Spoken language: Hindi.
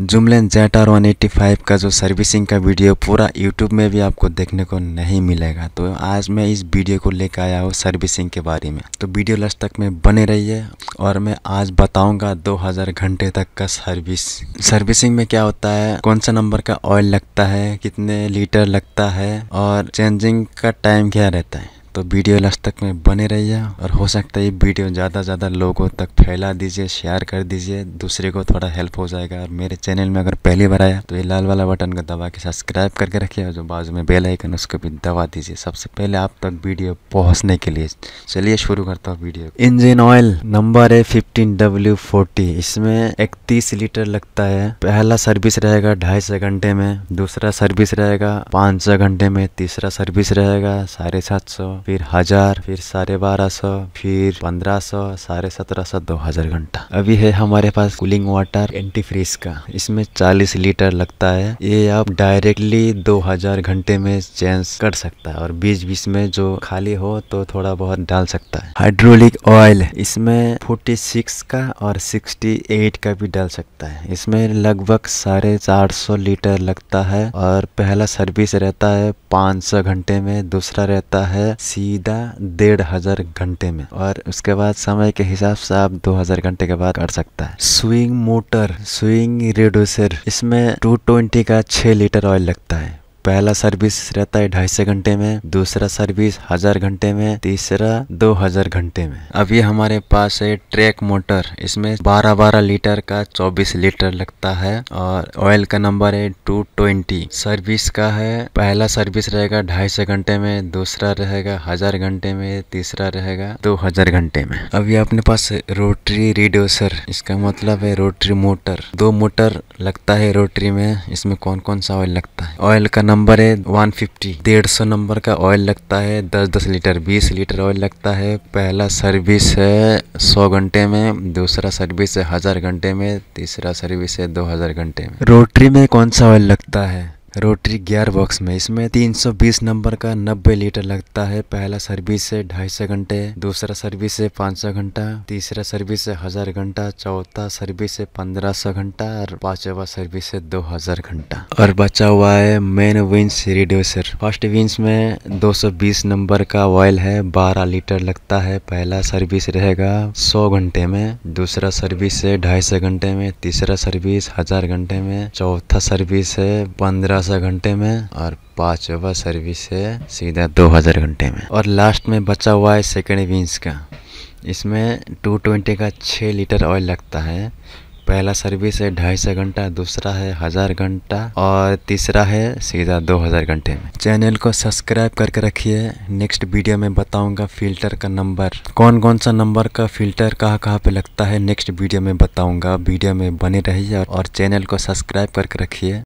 जुमलेन जेट आर वन एट्टी फाइव का जो सर्विसिंग का वीडियो पूरा यूट्यूब में भी आपको देखने को नहीं मिलेगा तो आज मैं इस वीडियो को लेकर आया हूँ सर्विसिंग के बारे में तो वीडियो लास्ट तक में बने रहिए और मैं आज बताऊंगा 2000 घंटे तक का सर्विस सर्विसिंग में क्या होता है कौन सा नंबर का ऑयल लगता है कितने लीटर लगता है और चेंजिंग का टाइम क्या रहता है तो वीडियो लास्ट तक में बने रहिए और हो सकता है ये वीडियो ज़्यादा से ज़्यादा लोगों तक फैला दीजिए शेयर कर दीजिए दूसरे को थोड़ा हेल्प हो जाएगा और मेरे चैनल में अगर पहली बार आया तो ये लाल वाला बटन को दबा के सब्सक्राइब करके रखिए और जो बाजू में बेल आइकन उसको भी दबा दीजिए सबसे पहले आप तक वीडियो पहुँचने के लिए चलिए शुरू करता हूँ वीडियो इंजिन ऑयल नंबर है फिफ्टीन डब्ल्यू फोर्टी इसमें इकतीस लीटर लगता है पहला सर्विस रहेगा ढाई सौ घंटे में दूसरा सर्विस रहेगा पाँच सौ घंटे में तीसरा सर्विस रहेगा साढ़े सात सौ फिर हजार फिर साढ़े बारह सौ फिर पंद्रह सौ साढ़े सत्रह सौ दो हजार घंटा अभी है हमारे पास कूलिंग वाटर एंटी फ्रीज का इसमें चालीस लीटर लगता है ये आप डायरेक्टली दो हजार घंटे में चेंज कर सकता है और बीच बीच में जो खाली हो तो थोड़ा बहुत डाल सकता है हाइड्रोलिक ऑयल इसमें फोर्टी सिक्स का और सिक्सटी एट का भी डाल सकता है इसमें लगभग साढ़े चार सौ लीटर लगता है और पहला सर्विस रहता है पाँच सौ घंटे में दूसरा रहता है सीधा डेढ़ हजार घंटे में और उसके बाद समय के हिसाब से आप दो हजार घंटे के बाद कर सकता है स्विंग मोटर स्विंग रेड्यूसर इसमें टू ट्वेंटी का छह लीटर ऑयल लगता है पहला सर्विस रहता है ढाई सौ घंटे में दूसरा सर्विस हजार घंटे में तीसरा दो हजार घंटे में अभी हमारे पास है ट्रैक मोटर इसमें बारह बारह लीटर का चौबीस लीटर लगता है और ऑयल का नंबर है टू ट्वेंटी सर्विस का है पहला सर्विस रहेगा ढाई सौ घंटे में दूसरा रहेगा हजार घंटे में तीसरा रहेगा दो हजार घंटे में अभी अपने पास रोटरी रिड्यूसर इसका मतलब है रोटरी मोटर दो मोटर लगता है रोटरी में इसमें कौन कौन सा ऑयल लगता है ऑयल का नंबर है 150 सौ नंबर का ऑयल लगता है 10 10 लीटर 20 लीटर ऑयल लगता है पहला सर्विस है 100 घंटे में दूसरा सर्विस है हज़ार घंटे में तीसरा सर्विस है 2000 घंटे में रोटरी में कौन सा ऑयल लगता है रोटरी गियर बॉक्स में इसमें 320 नंबर का 90 लीटर लगता है पहला सर्विस है ढाई सौ घंटे दूसरा सर्विस है पाँच सौ घंटा तीसरा सर्विस है हजार घंटा चौथा सर्विस है पंद्रह सौ घंटा और पांचवा सर्विस है दो हजार घंटा और बचा हुआ है main winch reducer first winch में 220 नंबर का ऑयल है बारह लीटर लगता है पहला सर्विस रहेगा सौ घंटे में दूसरा सर्विस है ढाई घंटे में तीसरा सर्विस हजार घंटे में चौथा सर्विस है पंद्रह सत्रह घंटे में और पांच ओवर सर्विस है सीधा दो हज़ार घंटे में और लास्ट में बचा हुआ है सेकेंड विंस का इसमें टू ट्वेंटी का छः लीटर ऑयल लगता है पहला सर्विस है ढाई सौ घंटा दूसरा है हज़ार घंटा और तीसरा है सीधा दो हज़ार घंटे में चैनल को सब्सक्राइब करके रखिए नेक्स्ट वीडियो में बताऊंगा फ़िल्टर का नंबर कौन कौन सा नंबर का फ़िल्टर कहाँ कहाँ पे लगता है नेक्स्ट वीडियो में बताऊंगा वीडियो में बने रहिए और चैनल को सब्सक्राइब करके रखिए